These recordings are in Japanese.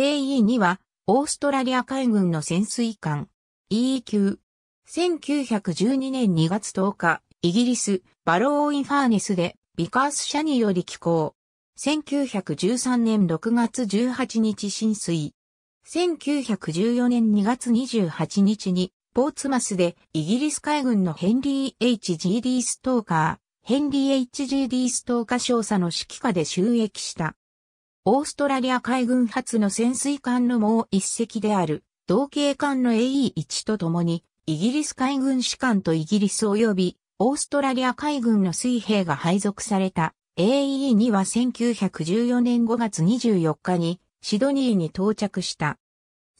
AE2 は、オーストラリア海軍の潜水艦、EE 級。1912年2月10日、イギリス、バローインファーネスで、ビカース社により寄港。1913年6月18日浸水。1914年2月28日に、ポーツマスでイギリス海軍のヘンリー H.G.D. ストーカー、ヘンリー H.G.D. ストーカー少佐の指揮下で収益した。オーストラリア海軍初の潜水艦のもう一隻である、同型艦の AE1 と共に、イギリス海軍士官とイギリス及び、オーストラリア海軍の水兵が配属された AE2 は1914年5月24日にシドニーに到着した。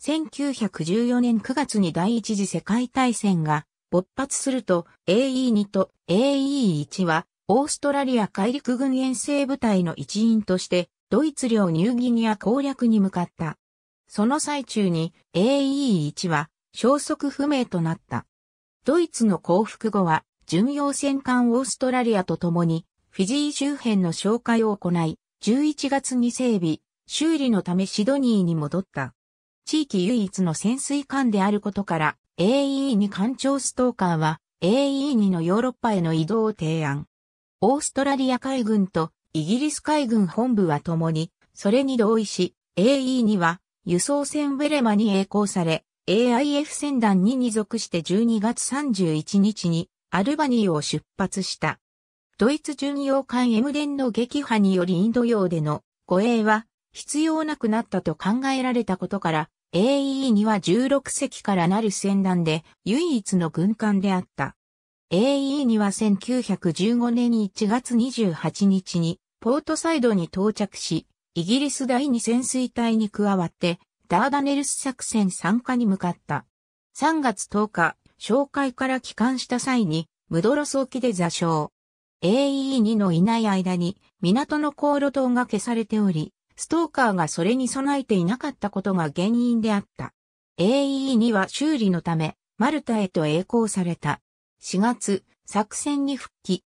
1914年9月に第一次世界大戦が勃発すると AE2 と AE1 はオーストラリア海陸軍遠征部隊の一員としてドイツ領ニューギニア攻略に向かった。その最中に AE1 は消息不明となった。ドイツの降伏後は巡洋戦艦オーストラリアと共にフィジー周辺の紹介を行い、11月に整備、修理のためシドニーに戻った。地域唯一の潜水艦であることから AE2 艦長ストーカーは AE2 のヨーロッパへの移動を提案。オーストラリア海軍とイギリス海軍本部はともに、それに同意し、AE2 は輸送船ウェレマに栄光され、AIF 船団に2属して12月31日にアルバニーを出発した。ドイツ巡洋艦エムデンの撃破によりインド洋での護衛は必要なくなったと考えられたことから、a e には16隻からなる船団で唯一の軍艦であった。AEE には1915年1月28日にポートサイドに到着し、イギリス第二潜水隊に加わって、ダーダネルス作戦参加に向かった。3月10日、紹介から帰還した際に、ムドロス沖で座礁。AE2 のいない間に、港の航路灯が消されており、ストーカーがそれに備えていなかったことが原因であった。AE2 は修理のため、マルタへと栄光された。4月、作戦に復帰。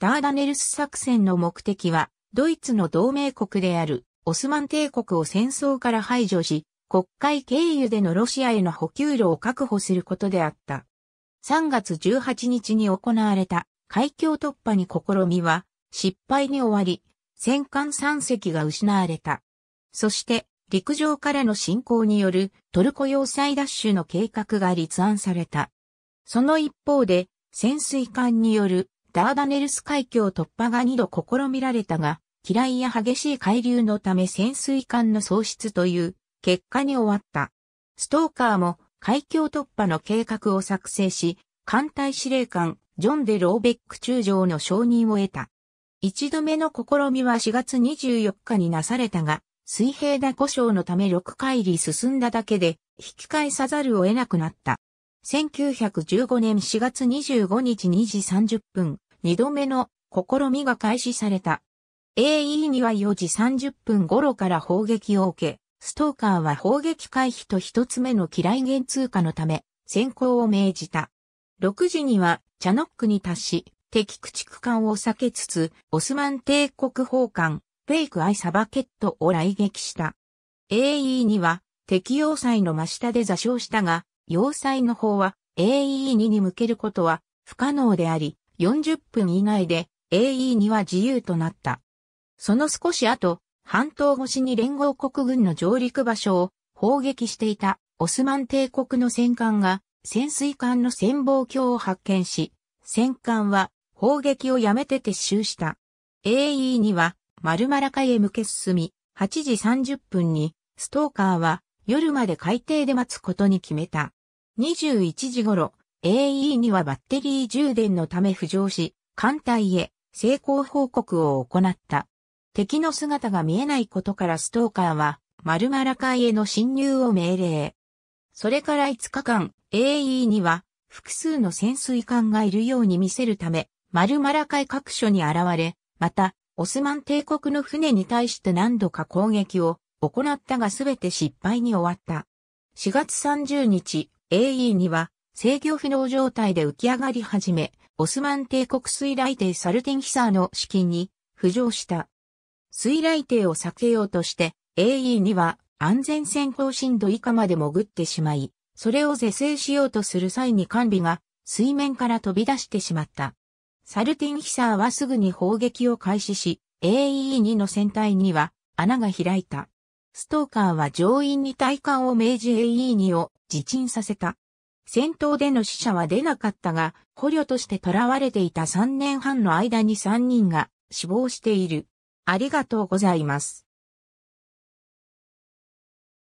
ダーダネルス作戦の目的は、ドイツの同盟国であるオスマン帝国を戦争から排除し、国会経由でのロシアへの補給路を確保することであった。3月18日に行われた海峡突破に試みは失敗に終わり、戦艦3隻が失われた。そして陸上からの侵攻によるトルコ要塞奪取の計画が立案された。その一方で潜水艦によるダーダネルス海峡突破が2度試みられたが、嫌いや激しい海流のため潜水艦の喪失という結果に終わった。ストーカーも海峡突破の計画を作成し、艦隊司令官ジョン・デ・ローベック中将の承認を得た。一度目の試みは4月24日になされたが、水平打故障のため6回り進んだだけで、引き返さざるを得なくなった。1915年4月25日2時30分、2度目の試みが開始された。AE には4時30分頃から砲撃を受け、ストーカーは砲撃回避と一つ目の機雷源通過のため、先行を命じた。6時には、チャノックに達し、敵駆逐艦を避けつつ、オスマン帝国砲艦、フェイクアイサバケットを来撃した。AE には、敵要塞の真下で座礁したが、要塞の方は AE2 に向けることは不可能であり、40分以内で AE2 は自由となった。その少し後、半島越しに連合国軍の上陸場所を砲撃していたオスマン帝国の戦艦が潜水艦の潜望鏡を発見し、戦艦は砲撃をやめて撤収した。AE2 はマルマラ海へ向け進み、8時30分にストーカーは夜まで海底で待つことに決めた。21時頃、AE にはバッテリー充電のため浮上し、艦隊へ成功報告を行った。敵の姿が見えないことからストーカーは、マルマラ海への侵入を命令。それから5日間、AE には、複数の潜水艦がいるように見せるため、マルマラ海各所に現れ、また、オスマン帝国の船に対して何度か攻撃を行ったが全て失敗に終わった。4月30日、AE には制御不能状態で浮き上がり始め、オスマン帝国水雷帝サルティンヒサーの資金に浮上した。水雷帝を避けようとして、AE には安全先行深度以下まで潜ってしまい、それを是正しようとする際に管理が水面から飛び出してしまった。サルティンヒサーはすぐに砲撃を開始し、AEE2 の船体には穴が開いた。ストーカーは乗員に体幹を命じ AE2 を自沈させた。戦闘での死者は出なかったが、捕虜として囚われていた3年半の間に3人が死亡している。ありがとうございます。